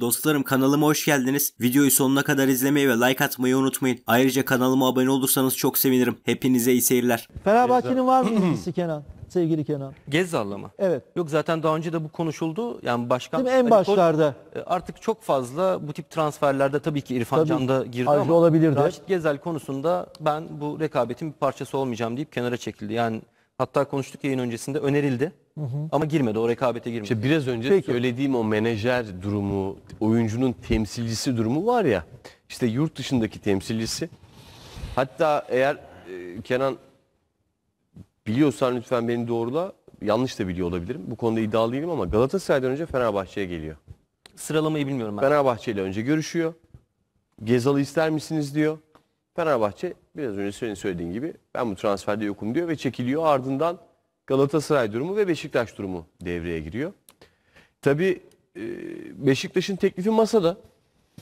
Dostlarım kanalıma hoş geldiniz. Videoyu sonuna kadar izlemeyi ve like atmayı unutmayın. Ayrıca kanalıma abone olursanız çok sevinirim. Hepinize iyi seyirler. Fenerbahçe'nin var mı ilgisi Kenan? Sevgili Kenan. Gezzal'la mı? Evet. Yok zaten daha önce de bu konuşuldu. Yani başkan... Değil mi? En başlarda. E, artık çok fazla bu tip transferlerde tabii ki İrfan tabii. Can da girdi ama... olabilirdi. Raşit gezel konusunda ben bu rekabetin bir parçası olmayacağım deyip kenara çekildi. Yani Hatta konuştuk yayın öncesinde önerildi. Hı hı. Ama girmedi o rekabete girmedi. İşte biraz önce Peki. söylediğim o menajer durumu, oyuncunun temsilcisi durumu var ya. İşte yurt dışındaki temsilcisi. Hatta eğer e, Kenan biliyorsan lütfen beni doğrula. Yanlış da biliyor olabilirim. Bu konuda iddialıyım ama Galatasaray'dan önce Fenerbahçe'ye geliyor. Sıralamayı bilmiyorum ben. Fenerbahçe ile önce görüşüyor. Gezal'ı ister misiniz diyor. Fenerbahçe biraz önce senin söylediğin gibi ben bu transferde yokum diyor ve çekiliyor. Ardından Galatasaray durumu ve Beşiktaş durumu devreye giriyor. Tabii e, Beşiktaş'ın teklifi masada.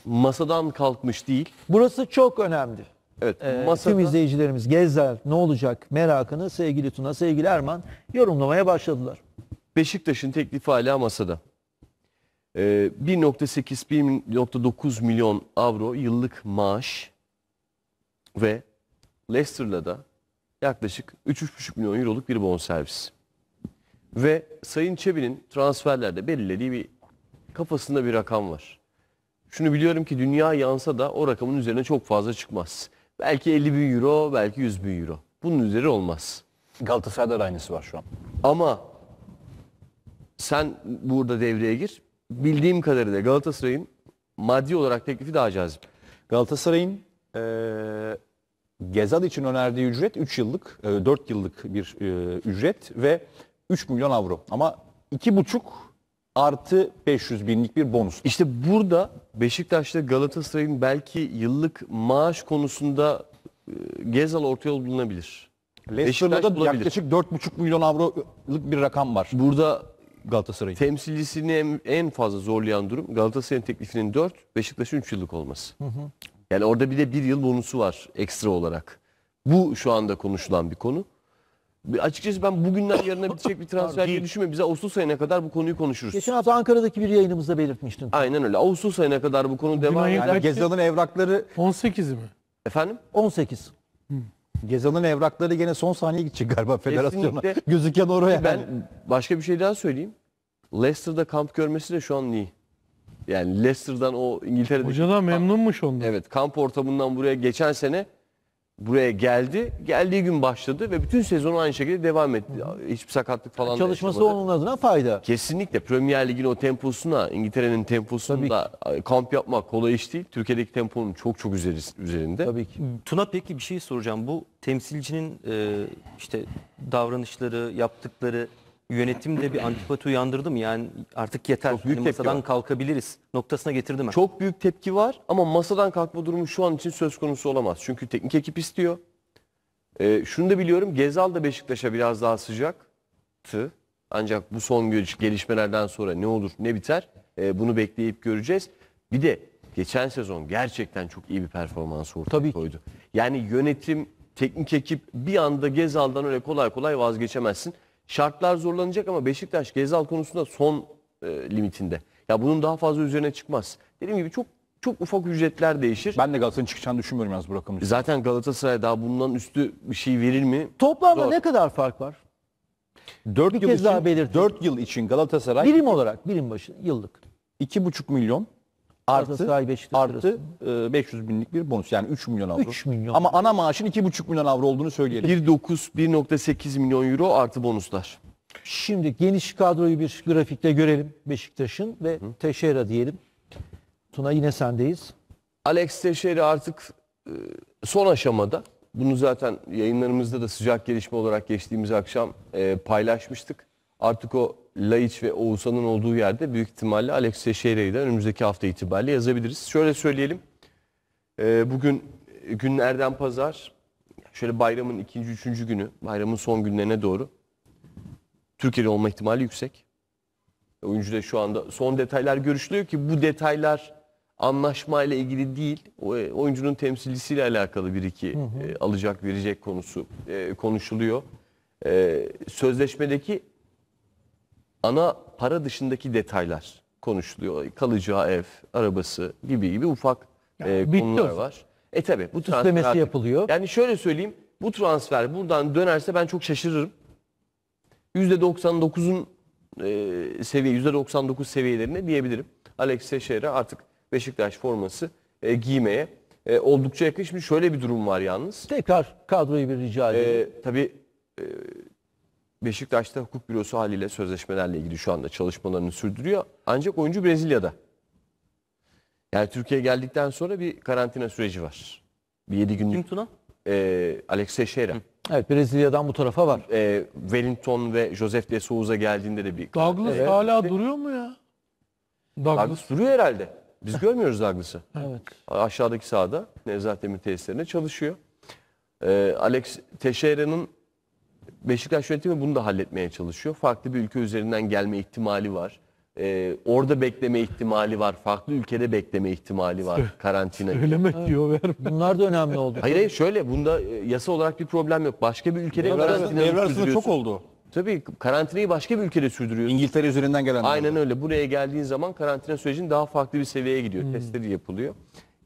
Masadan kalkmış değil. Burası çok önemli. Evet, ee, masada... Tüm izleyicilerimiz gezler, ne olacak merakını sevgili Tuna, sevgili Erman yorumlamaya başladılar. Beşiktaş'ın teklifi hala masada. 1.8-1.9 ee, milyon avro yıllık maaş ve Leicester'la da yaklaşık 3-3,5 milyon euroluk bir bonservis. Ve Sayın Çebi'nin transferlerde belirlediği bir kafasında bir rakam var. Şunu biliyorum ki dünya yansa da o rakamın üzerine çok fazla çıkmaz. Belki 50 bin euro, belki 100 bin euro. Bunun üzeri olmaz. Galatasaray'da da aynısı var şu an. Ama sen burada devreye gir. Bildiğim kadarıyla Galatasaray'ın maddi olarak teklifi daha cazip. Galatasaray'ın ee, Gezal için önerdiği ücret 3 yıllık, 4 e, yıllık bir e, ücret ve 3 milyon avro. Ama 2,5 artı 500 binlik bir bonus. İşte burada Beşiktaş'ta Galatasaray'ın belki yıllık maaş konusunda e, Gezal orta yol bulunabilir. Leicester'da da bulabilir. yaklaşık 4,5 milyon avroluk bir rakam var. Burada Galatasaray. Temsilcisini en, en fazla zorlayan durum Galatasaray'ın teklifinin 4, Beşiktaş'ın 3 yıllık olması. Hı hı. Yani orada bir de bir yıl bonusu var ekstra olarak. Bu şu anda konuşulan bir konu. Açıkçası ben bugünden yarına bitecek bir transfer diye düşünmüyorum. Biz Ağustos ayına kadar bu konuyu konuşuruz. Geçen hafta Ankara'daki bir yayınımızda belirtmiştin. Aynen öyle. Ağustos ayına kadar bu konu devam ayın eder. Gezal'ın evrakları 18 mi? Efendim? 18. Hmm. Gezal'ın evrakları gene son saniye gidecek galiba federasyona. Kesinlikle. Gözüken oraya. Ben başka bir şey daha söyleyeyim. Leicester'da kamp görmesi de şu an iyi. Yani Leicester'dan o İngiltere'de... Hocadan memnunmuş ondan. Evet kamp ortamından buraya geçen sene buraya geldi. Geldiği gün başladı ve bütün sezonu aynı şekilde devam etti. Hiçbir sakatlık falan yani Çalışması yaşamadı. onun adına fayda. Kesinlikle Premier Lig'in o temposuna, İngiltere'nin temposunda kamp yapmak kolay iş değil. Türkiye'deki temponun çok çok üzeri, üzerinde. Tabii ki. Tuna peki bir şey soracağım. Bu temsilcinin e, işte davranışları, yaptıkları yönetimde bir antipati uyandırdı Yani artık yeter Çok büyük hani masadan var. kalkabiliriz noktasına getirdim Çok büyük tepki var ama masadan kalkma durumu şu an için söz konusu olamaz. Çünkü teknik ekip istiyor. Ee, şunu da biliyorum Gezal da Beşiktaş'a biraz daha sıcaktı. Ancak bu son gelişmelerden sonra ne olur ne biter ee, bunu bekleyip göreceğiz. Bir de geçen sezon gerçekten çok iyi bir performans ortaya koydu. Yani yönetim, teknik ekip bir anda Gezal'dan öyle kolay kolay vazgeçemezsin şartlar zorlanacak ama Beşiktaş Gezal konusunda son e, limitinde. Ya bunun daha fazla üzerine çıkmaz. Dediğim gibi çok çok ufak ücretler değişir. Ben de Galatasaray'ın çıkacağını düşünmüyorum yalnız bırakalım. Zaten Galatasaray daha bundan üstü bir şey verir mi? Toplamda Zor. ne kadar fark var? 4 Bir yıl kez daha için, belirteyim. 4 yıl için Galatasaray Birim olarak, birim başı, yıllık. 2,5 milyon artı artı e, 500 binlik bir bonus yani 3 milyon avro. 3 milyon. Ama ana maaşın 2,5 milyon avro olduğunu söyleyelim. 1.9 1.8 milyon euro artı bonuslar. Şimdi geniş kadroyu bir grafikte görelim Beşiktaş'ın ve Hı. Teşera diyelim. Tuna yine sendeyiz. Alex Teşera artık e, son aşamada. Bunu zaten yayınlarımızda da sıcak gelişme olarak geçtiğimiz akşam e, paylaşmıştık. Artık o Laiç ve Oğuzhan'ın olduğu yerde büyük ihtimalle Alex Teixeira'yı da önümüzdeki hafta itibariyle yazabiliriz. Şöyle söyleyelim. Ee, bugün e, günlerden pazar. Şöyle bayramın ikinci, üçüncü günü. Bayramın son günlerine doğru. Türkiye'de olma ihtimali yüksek. Oyuncu da şu anda son detaylar görüşülüyor ki bu detaylar anlaşmayla ilgili değil. E, oyuncunun temsilcisiyle alakalı bir iki hı hı. E, alacak verecek konusu konuşuluyor. sözleşmedeki ana para dışındaki detaylar konuşuluyor. Kalacağı ev, arabası gibi gibi ufak yani e, konular var. E tabi bu transfer yapılıyor. Yani şöyle söyleyeyim bu transfer buradan dönerse ben çok şaşırırım. %99'un e, seviye %99 seviyelerine diyebilirim. Alex Teixeira artık Beşiktaş forması e, giymeye e, oldukça yakın. Şimdi şöyle bir durum var yalnız. Tekrar kadroyu bir rica edeyim. E, tabii e, Beşiktaş'ta hukuk bürosu haliyle sözleşmelerle ilgili şu anda çalışmalarını sürdürüyor. Ancak oyuncu Brezilya'da. Yani Türkiye'ye geldikten sonra bir karantina süreci var. Bir 7 günlük. Kim Tuna? E, Alex Teixeira. Evet Brezilya'dan bu tarafa var. E, Wellington ve Joseph de Souza geldiğinde de bir... Douglas evet. hala duruyor mu ya? Douglas. Douglas duruyor herhalde. Biz görmüyoruz Douglas'ı. Evet. Aşağıdaki sahada Nevzat Demir tesislerinde çalışıyor. E, Alex Teixeira'nın Beşiktaş yönetimi bunu da halletmeye çalışıyor. Farklı bir ülke üzerinden gelme ihtimali var. Ee, orada bekleme ihtimali var. Farklı ülkede bekleme ihtimali var. Karantina. Söylemek diyor ver. Bunlar da önemli oldu. Hayır hayır şöyle bunda e, yasa olarak bir problem yok. Başka bir ülkede karantinayı Devre arasında sürdürüyorsun. çok oldu. Tabii karantinayı başka bir ülkede sürdürüyorsun. İngiltere üzerinden gelen. Aynen öyle. Buraya geldiğin zaman karantina sürecinin daha farklı bir seviyeye gidiyor. Hmm. Testleri yapılıyor.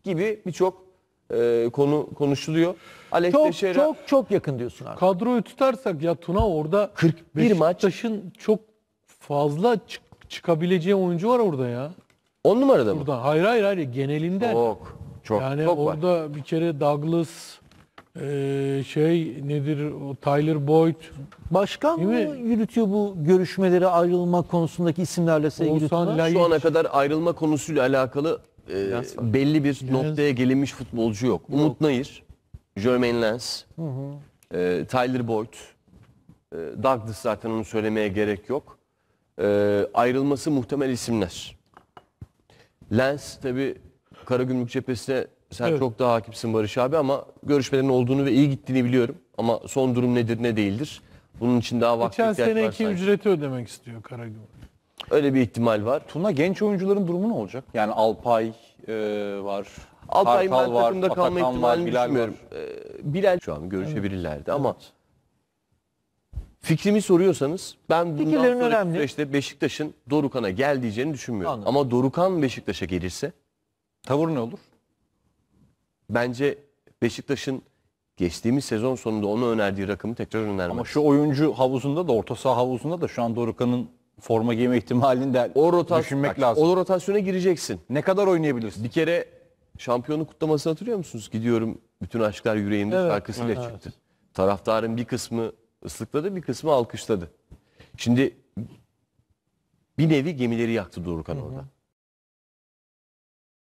Gibi birçok e, konu konuşuluyor. Alex çok, Teixeira çok çok yakın diyorsun artık. Kadroyu tutarsak ya Tuna orada 41 maç taşın çok fazla çık, çıkabileceği oyuncu var orada ya. 10 numarada mı? Burada. Hayır hayır hayır genelinde. Çok. Çok. Yani çok orada var. bir kere Douglas ee, şey nedir o Tyler Boyd Başkan mı yürütüyor bu görüşmeleri ayrılma konusundaki isimlerle sevgili Şu ana kadar ayrılma konusuyla alakalı e, belli bir noktaya gelinmiş futbolcu yok. Umut Nayır, Jermaine Lens, e, Tyler Boyd, e, Douglas zaten onu söylemeye gerek yok. E, ayrılması muhtemel isimler. Lens tabi Karagümrük cephesine sen Evet. çok daha hakimsin Barış abi ama görüşmelerin olduğunu ve iyi gittiğini biliyorum. Ama son durum nedir ne değildir? Bunun için daha vakti Geçen ihtiyaç var seneki ücreti ödemek istiyor Karagümrük. Öyle bir ihtimal var. Tuna genç oyuncuların durumu ne olacak? Yani Alpay e, var. Alpay Kartal ben var, takımda Atakan ihtimalini var, Bilal düşünmüyorum. Var. E, Bilal şu an görüşebilirlerdi evet. ama fikrimi soruyorsanız ben bundan önemli. süreçte Beşiktaş'ın Dorukan'a gel diyeceğini düşünmüyorum. Anladım. Ama Dorukan Beşiktaş'a gelirse tavır ne olur? Bence Beşiktaş'ın geçtiğimiz sezon sonunda onu önerdiği rakamı tekrar önermez. Ama şu oyuncu havuzunda da orta saha havuzunda da şu an Dorukan'ın forma giyme ihtimalini o rotas düşünmek lazım. O rotasyona gireceksin. Ne kadar oynayabilirsin? Bir kere şampiyonu kutlamasını hatırlıyor musunuz? Gidiyorum bütün aşklar yüreğimde evet. şarkısıyla evet. çıktı. Taraftarın bir kısmı ıslıkladı bir kısmı alkışladı. Şimdi bir nevi gemileri yaktı Dorukhan orada.